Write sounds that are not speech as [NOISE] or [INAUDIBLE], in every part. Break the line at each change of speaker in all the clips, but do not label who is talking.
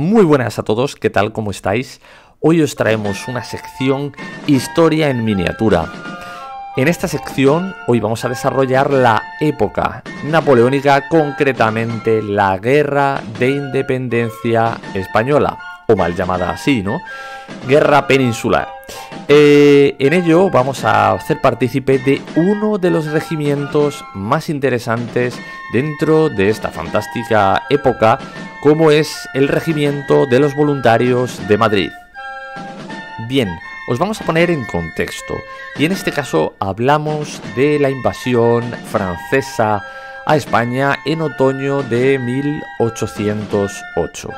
Muy buenas a todos, ¿qué tal? ¿Cómo estáis? Hoy os traemos una sección Historia en miniatura. En esta sección hoy vamos a desarrollar la época napoleónica, concretamente la Guerra de Independencia Española, o mal llamada así, ¿no? guerra peninsular. Eh, en ello vamos a hacer partícipe de uno de los regimientos más interesantes dentro de esta fantástica época, como es el regimiento de los voluntarios de Madrid. Bien, os vamos a poner en contexto, y en este caso hablamos de la invasión francesa a España en otoño de 1808.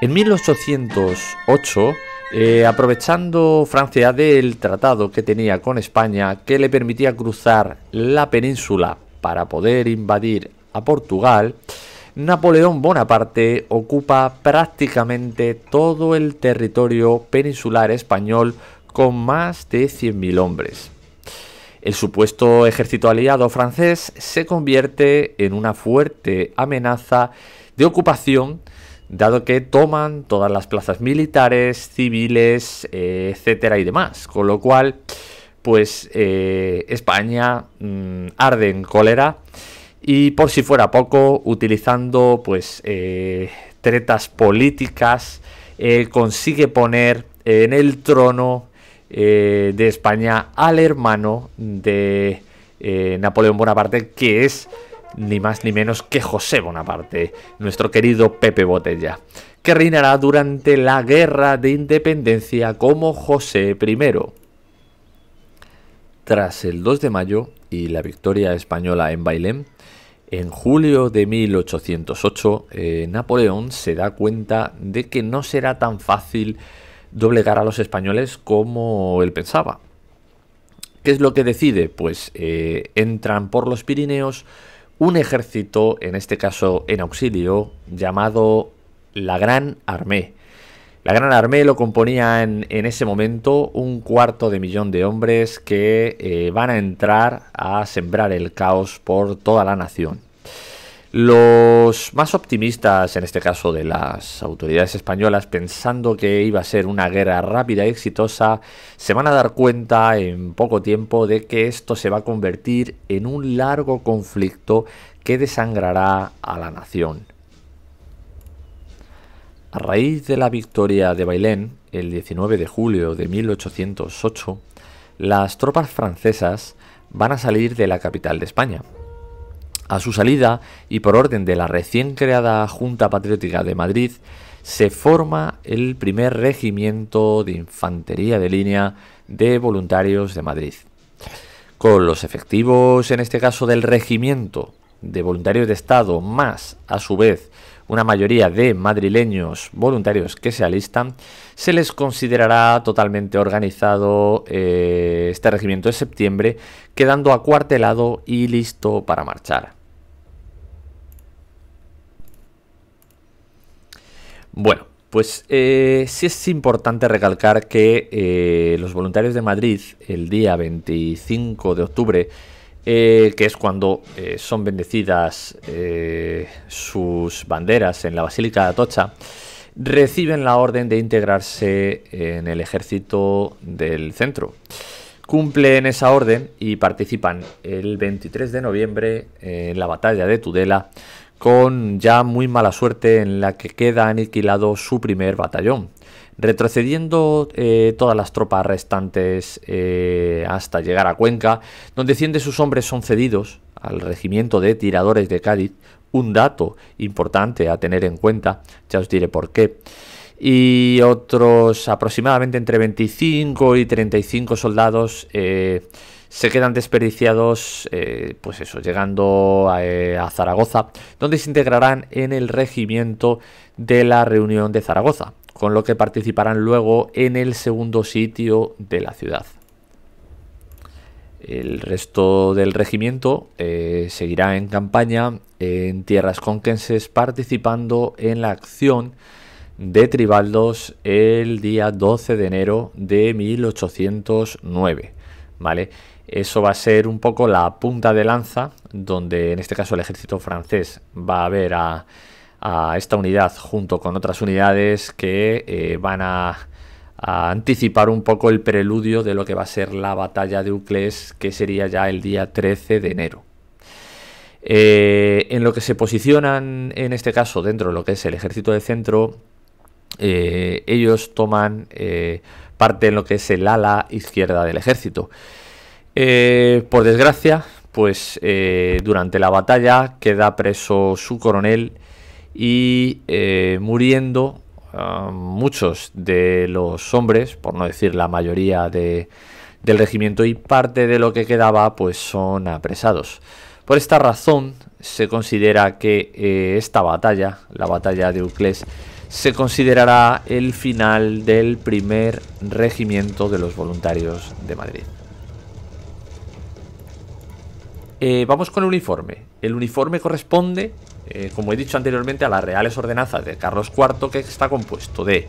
En 1808, eh, aprovechando Francia del tratado que tenía con España, que le permitía cruzar la península para poder invadir a Portugal, Napoleón Bonaparte ocupa prácticamente todo el territorio peninsular español con más de 100.000 hombres. El supuesto ejército aliado francés se convierte en una fuerte amenaza de ocupación dado que toman todas las plazas militares, civiles, eh, etcétera y demás. Con lo cual, pues eh, España mm, arde en cólera y por si fuera poco, utilizando pues eh, tretas políticas, consigue poner en el trono de España al hermano de Napoleón Bonaparte, que es ni más ni menos que José Bonaparte, nuestro querido Pepe Botella, que reinará durante la Guerra de Independencia como José I. Tras el 2 de mayo y la victoria española en Bailén, en julio de 1808, eh, Napoleón se da cuenta de que no será tan fácil doblegar a los españoles como él pensaba. ¿Qué es lo que decide? Pues eh, entran por los Pirineos, un ejército, en este caso en auxilio, llamado la Gran Armée. La Gran Armée lo componía en, ese momento un cuarto de millón de hombres que eh, van a entrar a sembrar el caos por toda la nación. Los más optimistas, en este caso de las autoridades españolas, pensando que iba a ser una guerra rápida y exitosa, se van a dar cuenta en poco tiempo de que esto se va a convertir en un largo conflicto que desangrará a la nación. A raíz de la victoria de Bailén, el 19 de julio de 1808, las tropas francesas van a salir de la capital de España, a su salida y por orden de la recién creada Junta Patriótica de Madrid, se forma el primer regimiento de infantería de línea de voluntarios de Madrid. Con los efectivos, en este caso del regimiento de voluntarios de Estado, más a su vez una mayoría de madrileños voluntarios que se alistan, se les considerará totalmente organizado eh, este regimiento de septiembre, quedando acuartelado y listo para marchar. Bueno, pues eh, sí es importante recalcar que eh, los voluntarios de Madrid, el día 25 de octubre, eh, que es cuando son bendecidas sus banderas en la Basílica de Atocha, reciben la orden de integrarse en el ejército del centro. Cumplen esa orden y participan el 23 de noviembre en la batalla de Tudela con ya muy mala suerte en la que queda aniquilado su primer batallón, retrocediendo eh, todas las tropas restantes eh, hasta llegar a Cuenca, donde 100 de sus hombres son cedidos al regimiento de tiradores de Cádiz, un dato importante a tener en cuenta, ya os diré por qué. Y otros aproximadamente entre 25 y 35 soldados eh, se quedan desperdiciados, eh, pues eso, llegando eh, a, Zaragoza, donde se integrarán en el regimiento de la reunión de Zaragoza, con lo que participarán luego en el segundo sitio de la ciudad. El resto del regimiento eh, seguirá en campaña en tierras conquenses participando en la acción de Tribaldos el día 12 de enero de 1809 ¿vale? Eso va a ser un poco la punta de lanza, donde en este caso el ejército francés va a ver a, esta unidad junto con otras unidades que eh, van a, anticipar un poco el preludio de lo que va a ser la batalla de Euclés, que sería ya el día 13 de enero. Eh, en lo que se posicionan en este caso dentro de lo que es el ejército de centro, eh, ellos toman parte en lo que es el ala izquierda del ejército. Eh, por desgracia, pues eh, durante la batalla queda preso su coronel y eh, muriendo ah, muchos de los hombres, por no decir la mayoría del regimiento y parte de lo que quedaba pues son apresados. Por esta razón se considera que esta batalla, la batalla de Euclés, se considerará el final del primer regimiento de los voluntarios de Madrid. Eh, vamos con el uniforme. El uniforme corresponde, eh, como he dicho anteriormente, a las reales ordenanzas de Carlos IV, que está compuesto de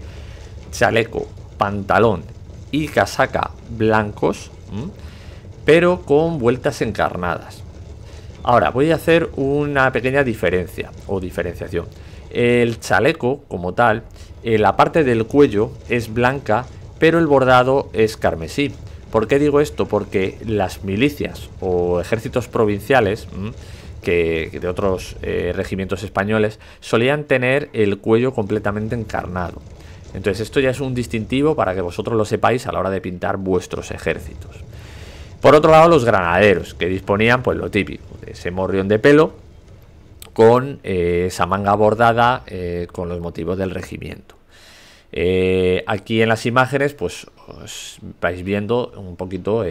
chaleco, pantalón y casaca blancos, pero con vueltas encarnadas. Ahora, voy a hacer una pequeña diferencia o diferenciación. El chaleco, como tal, eh, la parte del cuello es blanca, pero el bordado es carmesí. ¿Por qué digo esto? Porque las milicias o ejércitos provinciales mm, que de otros eh, regimientos españoles solían tener el cuello completamente encarnado. Entonces esto ya es un distintivo para que vosotros lo sepáis a la hora de pintar vuestros ejércitos. Por otro lado, los granaderos, que disponían pues lo típico, ese morrión de pelo con eh, esa manga bordada eh, con los motivos del regimiento. Eh, aquí en las imágenes, pues os vais viendo un poquito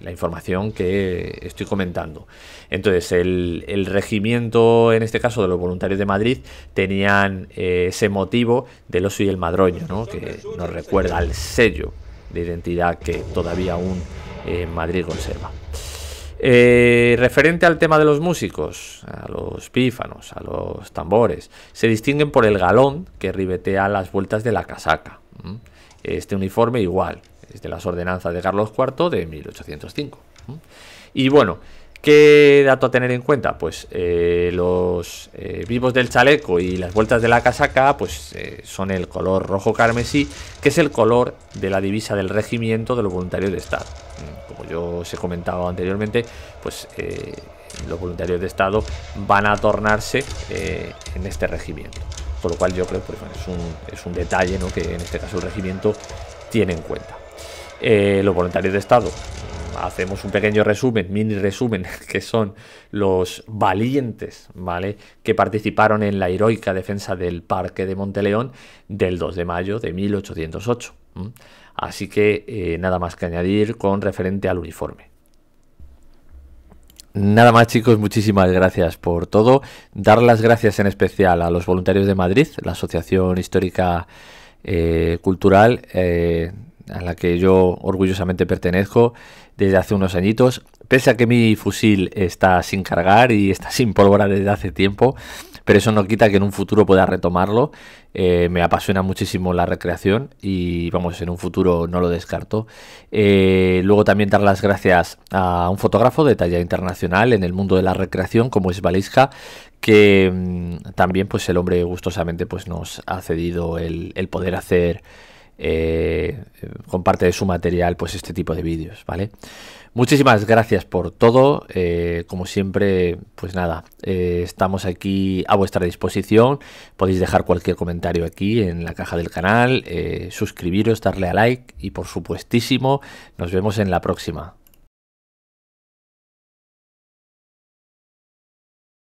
la información que estoy comentando. Entonces, el, regimiento, en este caso de los voluntarios de Madrid, tenían ese motivo del oso y el madroño, ¿no? que nos recuerda al sello de identidad que todavía aún Madrid conserva. Eh, referente al tema de los músicos, a los pífanos, a los tambores, se distinguen por el galón que ribetea las vueltas de la casaca. Este uniforme igual, es de las ordenanzas de Carlos IV de 1805. Y bueno, ¿Qué dato a tener en cuenta? Pues eh, los eh, vivos del chaleco y las vueltas de la casaca pues eh, son el color rojo carmesí, que es el color de la divisa del regimiento de los voluntarios de Estado. Mm, como yo os he comentado anteriormente, pues los voluntarios de Estado van a tornarse en este regimiento. Por lo cual yo creo que pues, es, un, detalle que en este caso el regimiento tiene en cuenta. los voluntarios de Estado hacemos un pequeño resumen, mini resumen, [LAUGHS] que son los valientes, ¿vale? Que participaron en la heroica defensa del Parque de Monteleón del 2 de mayo de 1808. Así que eh, nada más que añadir con referente al uniforme. Nada más chicos, muchísimas gracias por todo. Dar las gracias en especial a los voluntarios de Madrid, la Asociación Histórica eh, Cultural. Eh, a la que yo orgullosamente pertenezco desde hace unos añitos. Pese a que mi fusil está sin cargar y está sin pólvora desde hace tiempo, pero eso no quita que en un futuro pueda retomarlo. Eh, me apasiona muchísimo la recreación y vamos, en un futuro no lo descarto. Eh, luego también dar las gracias a un fotógrafo de talla internacional en el mundo de la recreación como es Valisca, que mm, también pues el hombre gustosamente pues, nos ha cedido el, el poder hacer eh, comparte de su material pues este tipo de vídeos, ¿vale? Muchísimas gracias por todo, eh, como siempre, pues nada, eh, estamos aquí a vuestra disposición, podéis dejar cualquier comentario aquí en la caja del canal, eh, suscribiros, darle a like y por supuestísimo, nos vemos en la próxima.